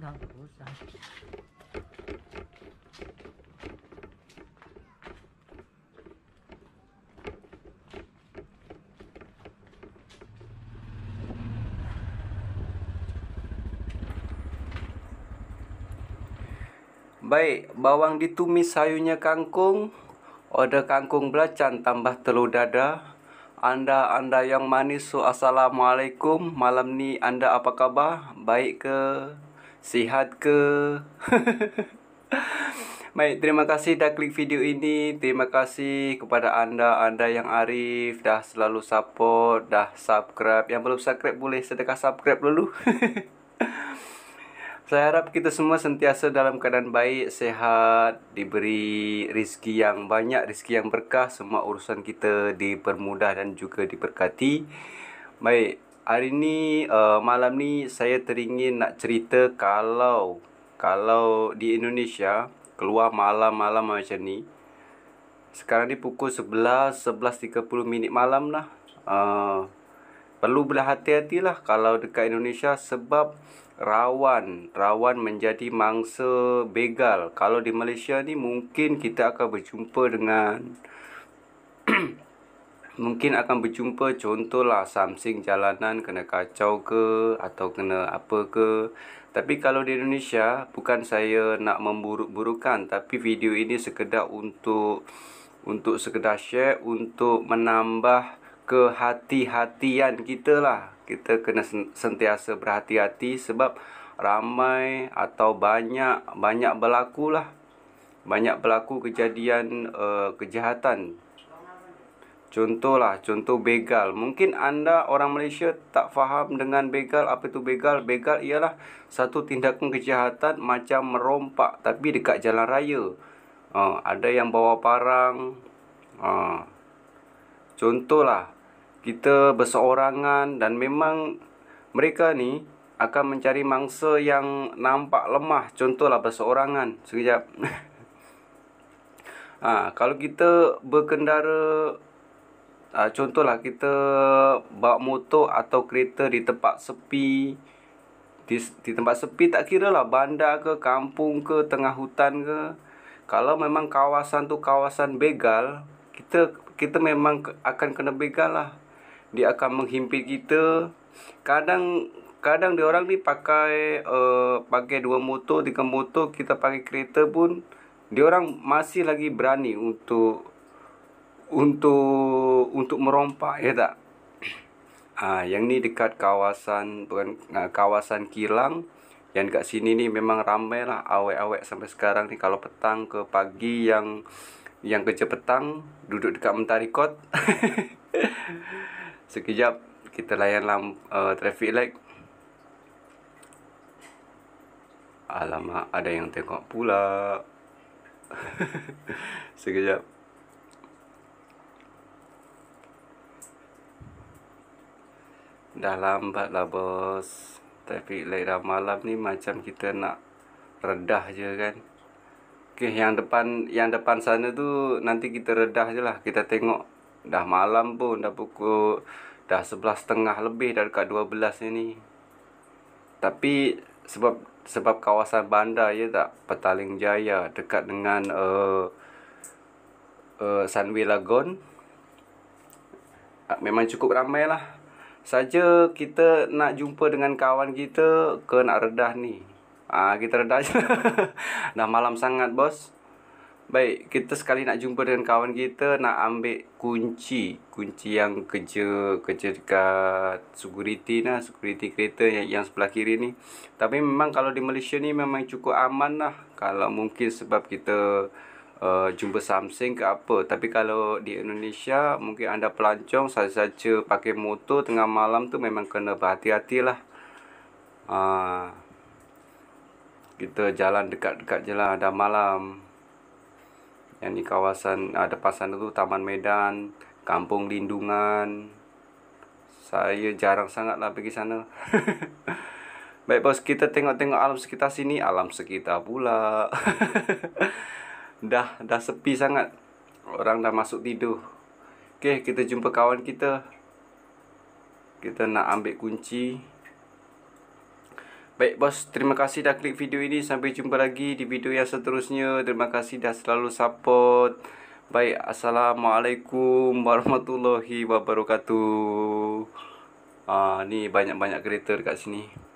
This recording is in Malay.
Ya. Baik, bawang ditumis sayunya kangkung, order kangkung belacan tambah telur dadah. Anda-anda yang manis, so assalamualaikum. Malam ni anda apa khabar? Baik ke? Sihat ke? Baik, terima kasih dah klik video ini. Terima kasih kepada anda, anda yang arif. Dah selalu support, dah subscribe. Yang belum subscribe boleh sedekah subscribe dulu. Saya harap kita semua sentiasa dalam keadaan baik, sehat, diberi rezeki yang banyak, rezeki yang berkah. Semua urusan kita dipermudah dan juga diberkati. Baik, hari ni uh, malam ni saya teringin nak cerita kalau kalau di Indonesia keluar malam-malam macam ni. Sekarang ni pukul 11 11.30 minit malam lah. Uh, perlu berhati-hati lah kalau dekat Indonesia sebab rawan rawan menjadi mangsa begal. Kalau di Malaysia ni mungkin kita akan berjumpa dengan mungkin akan berjumpa contohlah samsing jalanan kena kacau ke atau kena apa ke tapi kalau di Indonesia bukan saya nak memburuk-burukan tapi video ini sekedar untuk untuk sekedar share untuk menambah kehati-hatian kita lah kita kena sentiasa berhati-hati sebab ramai atau banyak banyak berlaku lah banyak berlaku kejadian uh, kejahatan Contohlah, contoh begal. Mungkin anda orang Malaysia tak faham dengan begal. Apa itu begal? Begal ialah satu tindakan kejahatan macam merompak tapi dekat jalan raya. Uh, ada yang bawa parang. Uh, contohlah, kita berseorangan dan memang mereka ni akan mencari mangsa yang nampak lemah. Contohlah berseorangan. Sekejap. uh, kalau kita berkendara... Uh, contohlah kita bawa motor atau kereta di tempat sepi di, di tempat sepi tak kira lah bandar ke kampung ke tengah hutan ke kalau memang kawasan tu kawasan begal kita kita memang akan kena begal lah dia akan menghimpit kita kadang kadang dia orang ni pakai uh, pakai dua motor tiga motor kita pakai kereta pun dia orang masih lagi berani untuk untuk untuk merompak ya tak ah yang ni dekat kawasan bukan ah, kawasan Kilang yang dekat sini ni memang ramai lah awet-awet sampai sekarang ni kalau petang ke pagi yang yang kerja petang duduk dekat Mentari Kot sekejap kita layan lamp, uh, eh, traffic light Alamak, ada yang tengok pula. Sekejap. dah lambat lah bos tapi like dah malam ni macam kita nak redah je kan ok yang depan yang depan sana tu nanti kita redah je lah kita tengok dah malam pun dah pukul dah 11 setengah lebih dah dekat belas ni tapi sebab sebab kawasan bandar ya tak Petaling Jaya dekat dengan uh, uh, Sunway Lagoon ah, memang cukup ramai lah saja kita nak jumpa dengan kawan kita ke nak redah ni. Ah kita redah. Dah malam sangat bos. Baik, kita sekali nak jumpa dengan kawan kita nak ambil kunci, kunci yang kerja kerja dekat security lah, security kereta yang yang sebelah kiri ni. Tapi memang kalau di Malaysia ni memang cukup aman lah. Kalau mungkin sebab kita Uh, jumpa samsing ke apa tapi kalau di Indonesia mungkin anda pelancong saja-saja pakai motor tengah malam tu memang kena berhati-hatilah uh, ah, kita jalan dekat-dekat je lah dah malam yang di kawasan uh, depan sana tu Taman Medan Kampung Lindungan saya jarang sangat lah pergi sana baik bos kita tengok-tengok alam sekitar sini alam sekitar pula dah dah sepi sangat. Orang dah masuk tidur. Okey, kita jumpa kawan kita. Kita nak ambil kunci. Baik bos, terima kasih dah klik video ini. Sampai jumpa lagi di video yang seterusnya. Terima kasih dah selalu support. Baik, Assalamualaikum warahmatullahi wabarakatuh. Ah, ni banyak-banyak kereta dekat sini.